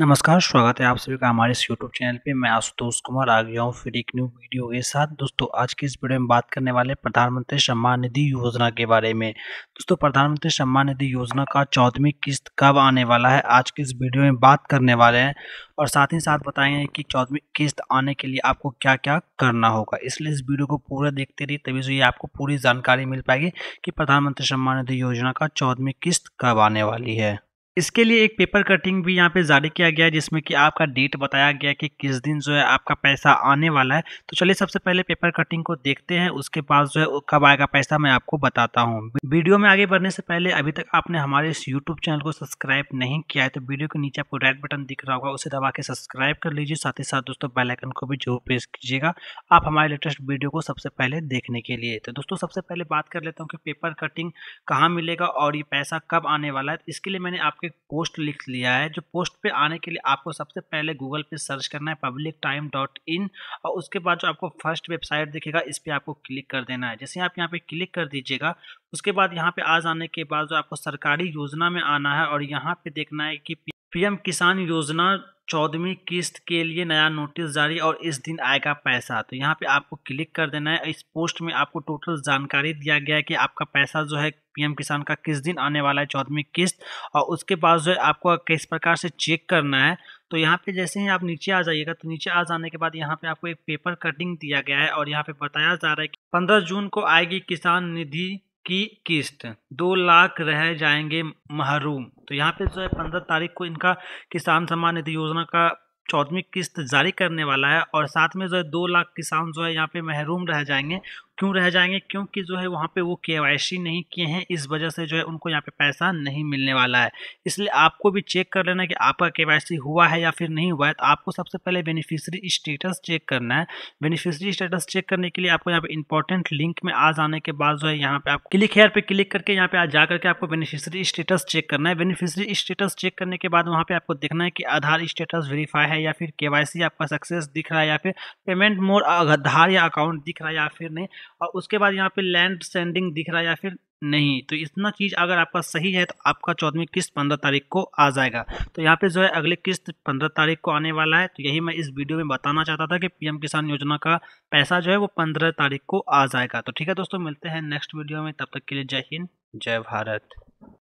नमस्कार स्वागत है आप सभी का हमारे इस यूट्यूब चैनल पे मैं आशुतोष कुमार आ गया हूँ फिर एक न्यू वीडियो के साथ दोस्तों आज के इस वीडियो में बात करने वाले प्रधानमंत्री सम्मान निधि योजना के बारे में दोस्तों प्रधानमंत्री सम्मान निधि योजना का चौदहवीं किस्त कब आने वाला है आज के इस वीडियो में बात करने वाले हैं और साथ ही साथ बताएंगे कि चौदहवीं किस्त आने के लिए आपको क्या क्या करना होगा इसलिए इस वीडियो को पूरा देखते रहिए तभी से ये आपको पूरी जानकारी मिल पाएगी कि प्रधानमंत्री सम्मान निधि योजना का चौदहवीं किस्त कब आने वाली है इसके लिए एक पेपर कटिंग भी यहाँ पे जारी किया गया है जिसमें कि आपका डेट बताया गया कि किस दिन जो है आपका पैसा आने वाला है तो चलिए सबसे पहले पेपर कटिंग को देखते हैं उसके बाद जो है कब आएगा पैसा मैं आपको बताता हूँ वीडियो में आगे बढ़ने से पहले अभी तक आपने हमारे इस यूट्यूब चैनल को सब्सक्राइब नहीं किया है तो वीडियो के नीचे आपको रेड बटन दिख रहा होगा उसे दबा के सब्सक्राइब कर लीजिए साथ ही साथ दोस्तों बेलाइकन को भी जरूर प्रेस कीजिएगा आप हमारे लेटेस्ट वीडियो को सबसे पहले देखने के लिए तो दोस्तों सबसे पहले बात कर लेता हूँ कि पेपर कटिंग कहाँ मिलेगा और ये पैसा कब आने वाला है इसके लिए मैंने आपके एक पोस्ट लिख लिया है जो पोस्ट पे आने के लिए आपको सबसे पहले गूगल पे सर्च करना है पब्लिक टाइम डॉट इन और उसके बाद जो आपको फर्स्ट वेबसाइट दिखेगा इस पर आपको क्लिक कर देना है जैसे आप यहाँ पे क्लिक कर दीजिएगा उसके बाद यहाँ पे आ जाने के बाद जो आपको सरकारी योजना में आना है और यहाँ पे देखना है कि पीएम किसान योजना चौदहवीं किस्त के लिए नया नोटिस जारी और इस दिन आएगा पैसा तो यहाँ पे आपको क्लिक कर देना है इस पोस्ट में आपको टोटल जानकारी दिया गया है कि आपका पैसा जो है पीएम किसान का किस दिन आने वाला है चौदहवीं किस्त और उसके बाद जो है आपको किस प्रकार से चेक करना है तो यहाँ पे जैसे ही आप नीचे आ जाइएगा तो नीचे आ जाने के बाद यहाँ पे आपको एक पेपर कटिंग दिया गया है और यहाँ पे बताया जा रहा है कि पंद्रह जून को आएगी किसान निधि की किस्त दो लाख रह जाएंगे महरूम तो यहाँ पे जो है पंद्रह तारीख को इनका किसान सम्मान निधि योजना का चौदहवीं किस्त जारी करने वाला है और साथ में जो है दो लाख किसान जो है यहाँ पे महरूम रह जाएंगे क्यों रह जाएंगे क्योंकि जो है वहाँ पे वो के नहीं किए हैं इस वजह से जो है उनको यहाँ पे पैसा नहीं मिलने वाला है इसलिए आपको भी चेक कर लेना कि आपका के हुआ है या फिर नहीं हुआ है तो आपको सबसे पहले बेनिफिशरी स्टेटस चेक करना है बेनिफिशरी स्टेटस चेक करने के लिए आपको यहाँ पे इंपॉर्टेंट लिंक में आ जाने के बाद जो है यहाँ पे आप क्लिक हेयर पर क्लिक करके यहाँ पे जा करके आपको बेनिफिशरी स्टेटस चेक करना है बेनिफिशरी स्टेटस चेक करने के बाद वहाँ पर आपको देखना है कि आधार स्टेटस वेरीफाई है या फिर के आपका सक्सेस दिख रहा है या फिर पेमेंट मोर आधार या अकाउंट दिख रहा है या फिर नहीं और उसके बाद यहाँ पे लैंड सेंडिंग दिख रहा है या फिर नहीं तो इतना चीज़ अगर आपका सही है तो आपका चौदहवीं किस्त पंद्रह तारीख को आ जाएगा तो यहाँ पे जो है अगली किस्त पंद्रह तारीख को आने वाला है तो यही मैं इस वीडियो में बताना चाहता था कि पीएम किसान योजना का पैसा जो है वो पंद्रह तारीख को आ जाएगा तो ठीक है दोस्तों मिलते हैं नेक्स्ट वीडियो में तब तक के लिए जय हिंद जय भारत